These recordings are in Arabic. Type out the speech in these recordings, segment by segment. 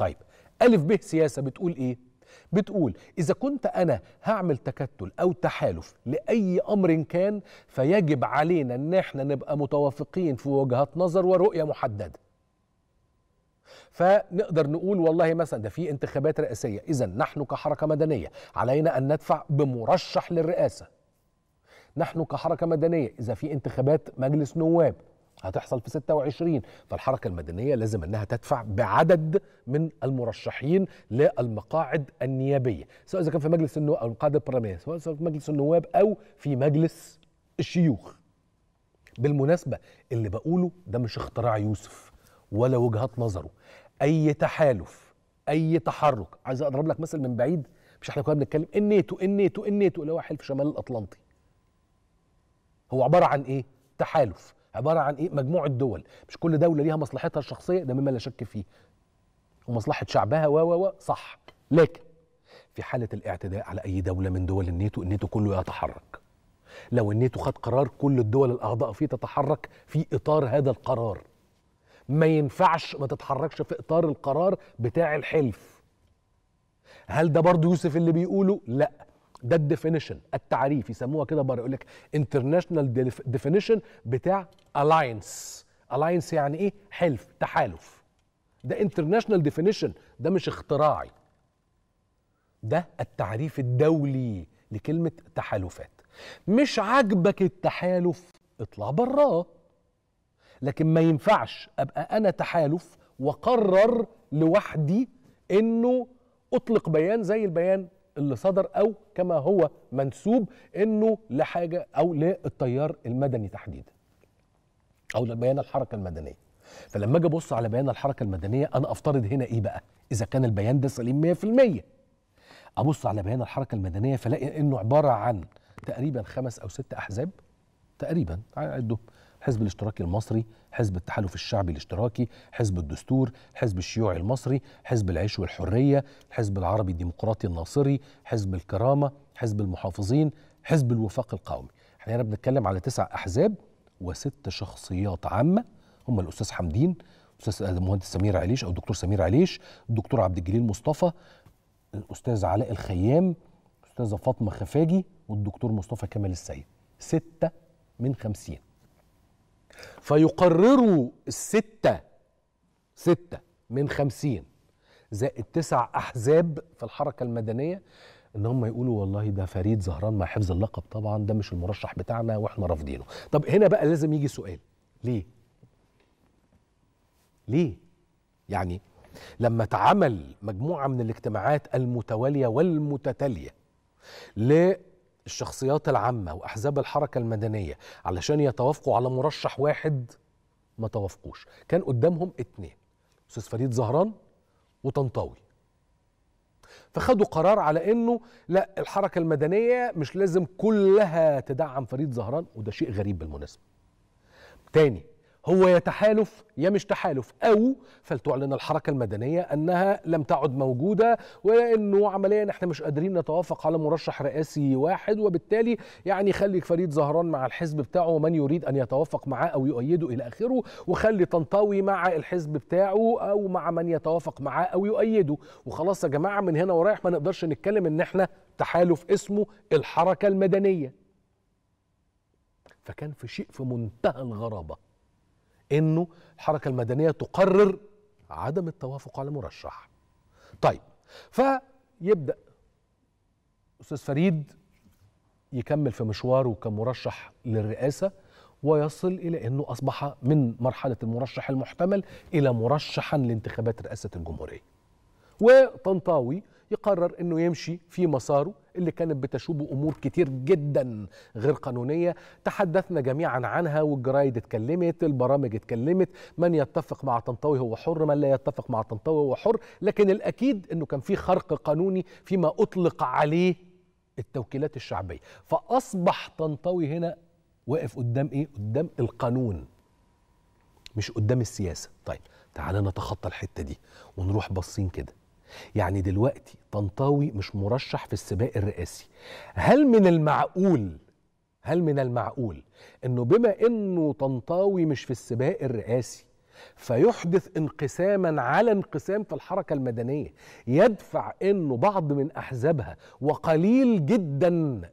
طيب ألف به سياسة بتقول إيه؟ بتقول إذا كنت أنا هعمل تكتل أو تحالف لأي أمر كان فيجب علينا أن احنا نبقى متوافقين في وجهات نظر ورؤية محددة فنقدر نقول والله مثلا ده في انتخابات رئاسية إذا نحن كحركة مدنية علينا أن ندفع بمرشح للرئاسة نحن كحركة مدنية إذا في انتخابات مجلس نواب هتحصل في 26 فالحركة المدنية لازم أنها تدفع بعدد من المرشحين للمقاعد النيابية سواء إذا كان في مجلس النواب أو القاعدة البرلمانية سواء في مجلس النواب أو في مجلس الشيوخ بالمناسبة اللي بقوله ده مش اختراع يوسف ولا وجهات نظره أي تحالف أي تحرك عايز أضرب لك مثل من بعيد مش احنا كنا بنتكلم النيتو النيتو النيتو اللي هو حلف شمال الأطلنطي هو عبارة عن إيه؟ تحالف عباره عن ايه مجموعه دول مش كل دوله ليها مصلحتها الشخصيه ده مما لا شك فيه ومصلحه شعبها و و صح لكن في حاله الاعتداء على اي دوله من دول الناتو الناتو كله يتحرك لو الناتو خد قرار كل الدول الاعضاء فيه تتحرك في اطار هذا القرار ما ينفعش ما تتحركش في اطار القرار بتاع الحلف هل ده برضه يوسف اللي بيقوله لا ده الديفينيشن التعريف يسموها كده بره يقول لك انترناشونال ديفينيشن بتاع الاينس الاينس يعني ايه حلف تحالف ده انترناشونال ديفينيشن ده مش اختراعي ده التعريف الدولي لكلمه تحالفات مش عاجبك التحالف اطلع براه لكن ما ينفعش ابقى انا تحالف وقرر لوحدي انه اطلق بيان زي البيان اللي صدر او كما هو منسوب انه لحاجه او للتيار المدني تحديدا او لبيان الحركه المدنيه فلما اجي ابص على بيان الحركه المدنيه انا افترض هنا ايه بقى اذا كان البيان ده سليم 100% ابص على بيان الحركه المدنيه فلاقي انه عباره عن تقريبا خمس او ست احزاب تقريبا عدهم الحزب الاشتراكي المصري حزب التحالف الشعبي الاشتراكي حزب الدستور حزب الشيوعي المصري حزب العيش والحرية الحزب العربي الديمقراطي الناصري حزب الكرامة حزب المحافظين حزب الوفاق القومي احنا هنا بنتكلم على تسع أحزاب وست شخصيات عامة هم الأستاذ حمدين أستاذ المهندس سمير عليش أو دكتور سمير عليش الدكتور عبد الجليل مصطفى الأستاذ علاء الخيام الأستاذة فاطمة خفاجي والدكتور مصطفى كمال السيد ستة من خمسين فيقرروا الستة ستة من خمسين زائد تسع أحزاب في الحركة المدنية ان هم يقولوا والله ده فريد زهران مع حفظ اللقب طبعا ده مش المرشح بتاعنا واحنا رافضينه طب هنا بقى لازم يجي سؤال ليه ليه يعني لما اتعمل مجموعه من الاجتماعات المتواليه والمتتاليه الشخصيات العامة وأحزاب الحركة المدنية علشان يتوافقوا على مرشح واحد ما توافقوش كان قدامهم اتنين أستاذ فريد زهران وطنطاوي فخدوا قرار على انه لا الحركه المدنيه مش لازم كلها تدعم فريد زهران وده شيء غريب بالمناسبه تاني هو يا تحالف يا مش تحالف أو فلتعلن الحركة المدنية أنها لم تعد موجودة وأنه عمليا احنا مش قادرين نتوافق على مرشح رئاسي واحد وبالتالي يعني خلي فريد زهران مع الحزب بتاعه ومن يريد أن يتوافق معاه أو يؤيده إلى آخره وخلي طنطاوي مع الحزب بتاعه أو مع من يتوافق معاه أو يؤيده وخلاص يا جماعة من هنا ورايح ما نقدرش نتكلم إن احنا تحالف اسمه الحركة المدنية فكان في شيء في منتهى الغرابه انه الحركه المدنيه تقرر عدم التوافق على مرشح طيب فيبدا استاذ فريد يكمل في مشواره كمرشح للرئاسه ويصل الى انه اصبح من مرحله المرشح المحتمل الى مرشحا لانتخابات رئاسه الجمهوريه وطنطاوي يقرر انه يمشي في مساره اللي كانت بتشوبه امور كتير جدا غير قانونيه تحدثنا جميعا عنها والجرايد اتكلمت البرامج اتكلمت من يتفق مع طنطاوي هو حر من لا يتفق مع طنطاوي هو حر لكن الاكيد انه كان في خرق قانوني فيما اطلق عليه التوكيلات الشعبيه فاصبح طنطاوي هنا واقف قدام ايه قدام القانون مش قدام السياسه طيب تعالى نتخطى الحته دي ونروح باصين كده يعني دلوقتي طنطاوي مش مرشح في السباق الرئاسي هل من المعقول هل من المعقول انه بما انه طنطاوي مش في السباق الرئاسي فيحدث انقساما على انقسام في الحركه المدنيه يدفع انه بعض من احزابها وقليل جدا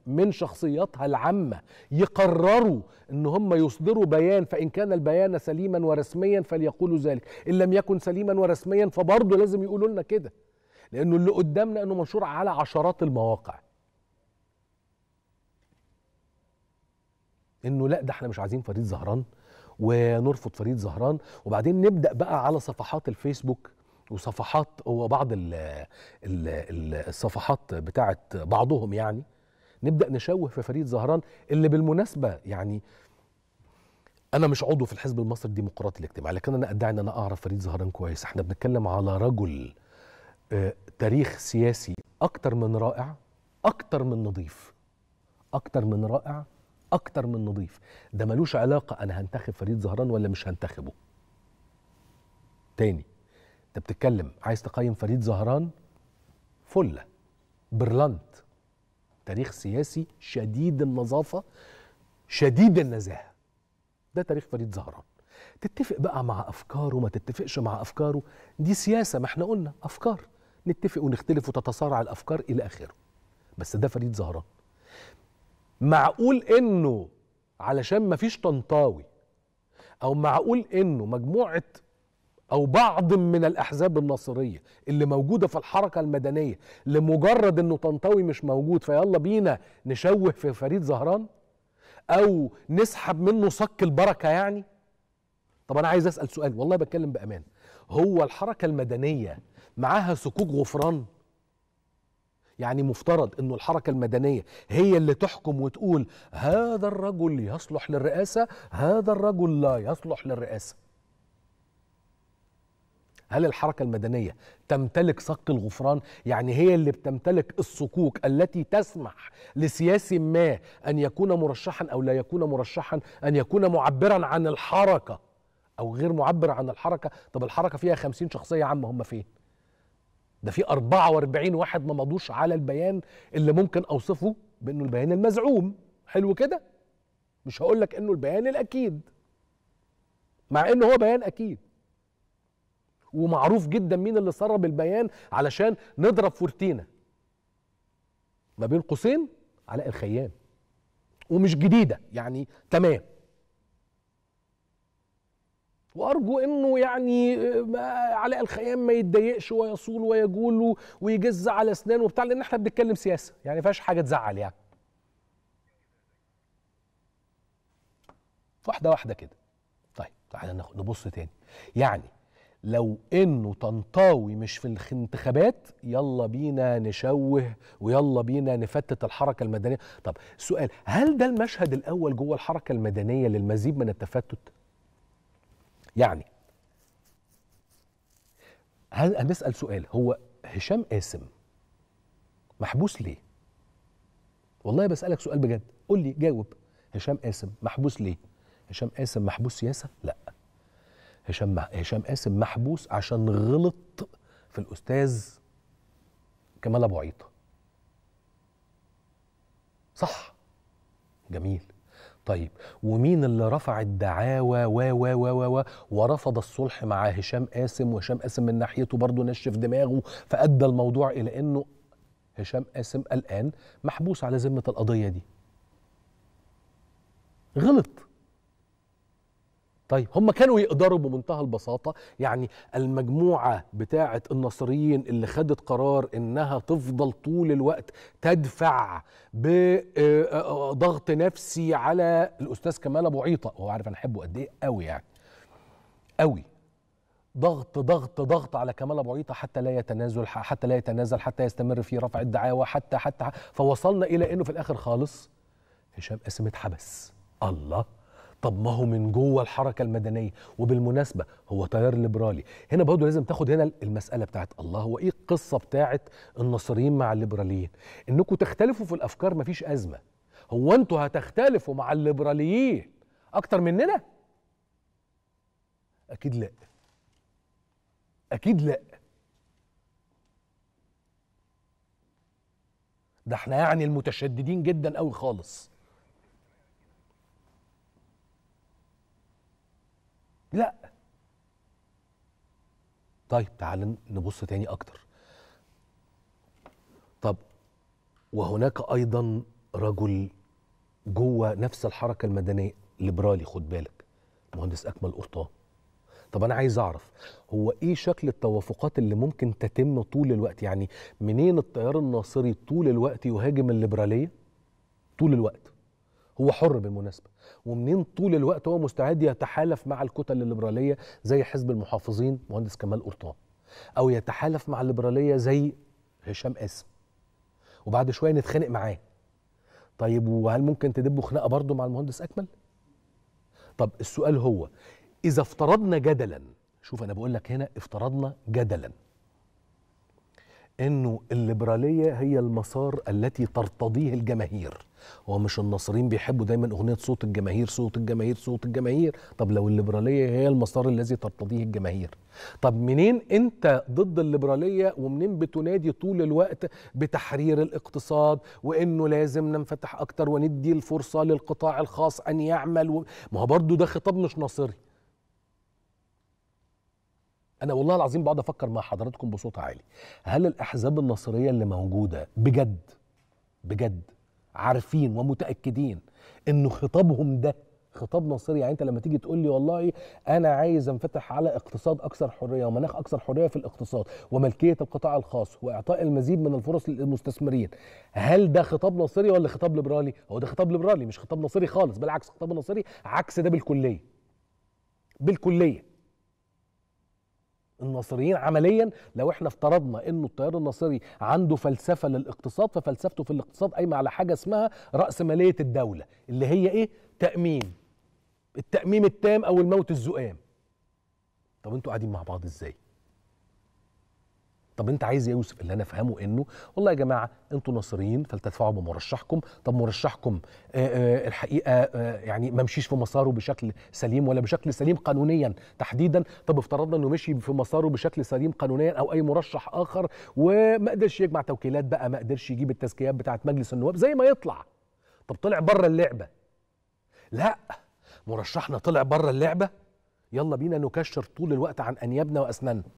من شخصياتها العامه يقرروا ان هم يصدروا بيان فان كان البيان سليما ورسميا فليقولوا ذلك ان لم يكن سليما ورسميا فبرضه لازم يقولوا لنا كده لانه اللي قدامنا انه منشور على عشرات المواقع انه لا ده احنا مش عايزين فريد زهران ونرفض فريد زهران وبعدين نبدا بقى على صفحات الفيسبوك وصفحات وبعض الـ الـ الصفحات بتاعه بعضهم يعني نبدا نشوه في فريد زهران اللي بالمناسبه يعني انا مش عضو في الحزب المصري الديمقراطي الاجتماعي لكن انا ادعي ان انا اعرف فريد زهران كويس احنا بنتكلم على رجل آه، تاريخ سياسي اكتر من رائع اكتر من نظيف اكتر من رائع اكتر من نظيف ده ملوش علاقه انا هنتخب فريد زهران ولا مش هنتخبه تاني انت بتتكلم عايز تقيم فريد زهران فله برلنت تاريخ سياسي شديد النظافه شديد النزاهه ده تاريخ فريد زهران تتفق بقى مع افكاره ما تتفقش مع افكاره دي سياسه ما احنا قلنا افكار نتفق ونختلف وتتصارع الافكار الى اخره بس ده فريد زهران معقول انه علشان ما فيش طنطاوي او معقول انه مجموعه او بعض من الاحزاب الناصريه اللي موجوده في الحركه المدنيه لمجرد انه طنطاوي مش موجود فيلا بينا نشوه في فريد زهران او نسحب منه صك البركه يعني طب انا عايز اسال سؤال والله بتكلم بامان هو الحركه المدنيه معاها سكوك غفران يعني مفترض انه الحركه المدنيه هي اللي تحكم وتقول هذا الرجل يصلح للرئاسه هذا الرجل لا يصلح للرئاسه هل الحركه المدنيه تمتلك صك الغفران يعني هي اللي بتمتلك الصكوك التي تسمح لسياسي ما ان يكون مرشحا او لا يكون مرشحا ان يكون معبرا عن الحركه او غير معبر عن الحركه طب الحركه فيها خمسين شخصيه عامه هم فين ده في 44 واحد ما مضوش على البيان اللي ممكن اوصفه بانه البيان المزعوم حلو كده مش هقول لك انه البيان الاكيد مع انه هو بيان اكيد ومعروف جدا مين اللي سرب البيان علشان نضرب فورتينا ما بين قوسين علاء الخيام ومش جديده يعني تمام وارجو انه يعني آه، علاء الخيام ما يتضايقش ويصول ويجول ويجز على اسنانه وبتاع لان احنا بنتكلم سياسه يعني فيهاش حاجه تزعل يعني واحده واحده كده طيب تعالى نبص تاني يعني لو انه طنطاوي مش في الانتخابات يلا بينا نشوه ويلا بينا نفتت الحركه المدنيه طب سؤال هل ده المشهد الاول جوه الحركه المدنيه للمزيد من التفتت يعني هنسال سؤال هو هشام قاسم محبوس ليه؟ والله بسالك سؤال بجد قول لي جاوب هشام قاسم محبوس ليه؟ هشام قاسم محبوس سياسه؟ لا هشام هشام قاسم محبوس عشان غلط في الاستاذ كمال ابو عيطه صح جميل طيب ومين اللي رفع الدعاوى و و و و ورفض الصلح مع هشام قاسم وهشام قاسم من ناحيته برضه نشف دماغه فأدى الموضوع إلى إنه هشام قاسم الآن محبوس على ذمة القضية دي غلط طيب هم كانوا يقدروا بمنتهى البساطة يعني المجموعة بتاعة النصريين اللي خدت قرار إنها تفضل طول الوقت تدفع بضغط آه، آه، نفسي على الأستاذ كمال أبو عيطة هو عارف أنا أحبه قد إيه قوي يعني قوي ضغط ضغط ضغط على كمال ابو عيطه حتى لا يتنازل حتى لا يتنازل حتى يستمر في رفع الدعاوى حتى حتى فوصلنا الى انه في الاخر خالص هشام قاسم اتحبس الله طب ما هو من جوه الحركه المدنيه وبالمناسبه هو تيار ليبرالي هنا برضه لازم تاخد هنا المساله بتاعت الله هو ايه القصه بتاعت النصريين مع الليبراليين انكم تختلفوا في الافكار مفيش ازمه هو انتوا هتختلفوا مع الليبراليين اكتر مننا اكيد لا اكيد لا ده احنا يعني المتشددين جدا قوي خالص لا طيب تعال نبص تاني اكتر طب وهناك ايضا رجل جوه نفس الحركه المدنيه ليبرالي خد بالك مهندس اكمل قرطان طب انا عايز اعرف هو ايه شكل التوافقات اللي ممكن تتم طول الوقت يعني منين التيار الناصري طول الوقت يهاجم الليبراليه طول الوقت هو حر بالمناسبه ومنين طول الوقت هو مستعد يتحالف مع الكتل الليبراليه زي حزب المحافظين مهندس كمال قرطان او يتحالف مع الليبراليه زي هشام قاسم وبعد شويه نتخانق معاه طيب وهل ممكن تدبوا خناقه برضه مع المهندس اكمل طب السؤال هو اذا افترضنا جدلا شوف انا بقول لك هنا افترضنا جدلا انه الليبراليه هي المسار التي ترتضيه الجماهير هو مش الناصرين بيحبوا دايما اغنيه صوت الجماهير صوت الجماهير صوت الجماهير طب لو الليبراليه هي المسار الذي ترتضيه الجماهير طب منين انت ضد الليبراليه ومنين بتنادي طول الوقت بتحرير الاقتصاد وانه لازم ننفتح اكتر وندي الفرصه للقطاع الخاص ان يعمل و... ما هو برضه ده خطاب مش ناصري انا والله العظيم بقعد افكر مع حضراتكم بصوت عالي هل الاحزاب النصريه اللي موجوده بجد بجد عارفين ومتاكدين ان خطابهم ده خطاب نصري يعني انت لما تيجي تقول لي والله انا عايز انفتح على اقتصاد اكثر حريه ومناخ اكثر حريه في الاقتصاد وملكيه القطاع الخاص واعطاء المزيد من الفرص للمستثمرين هل ده خطاب نصري ولا خطاب ليبرالي هو ده خطاب ليبرالي مش خطاب نصري خالص بالعكس خطاب نصري عكس ده بالكليه بالكليه الناصريين عمليا لو احنا افترضنا انه التيار الناصري عنده فلسفه للاقتصاد ففلسفته في الاقتصاد قايمه على حاجه اسمها راسماليه الدوله اللي هي ايه؟ تاميم التاميم التام او الموت الزؤام طب انتوا قاعدين مع بعض ازاي؟ طب انت عايز ايه يا يوسف اللي انا افهمه انه والله يا جماعه انتوا ناصريين فلتدفعوا بمرشحكم طب مرشحكم آآ آه، آآ آه، الحقيقه آآ آه، يعني ما مشيش في مساره بشكل سليم ولا بشكل سليم قانونيا تحديدا طب افترضنا انه مشي في مساره بشكل سليم قانونيا او اي مرشح اخر وما قدرش يجمع توكيلات بقى ما قدرش يجيب التزكيات بتاعه مجلس النواب زي ما يطلع طب طلع بره اللعبه لا مرشحنا طلع بره اللعبه يلا بينا نكشر طول الوقت عن انيابنا واسناننا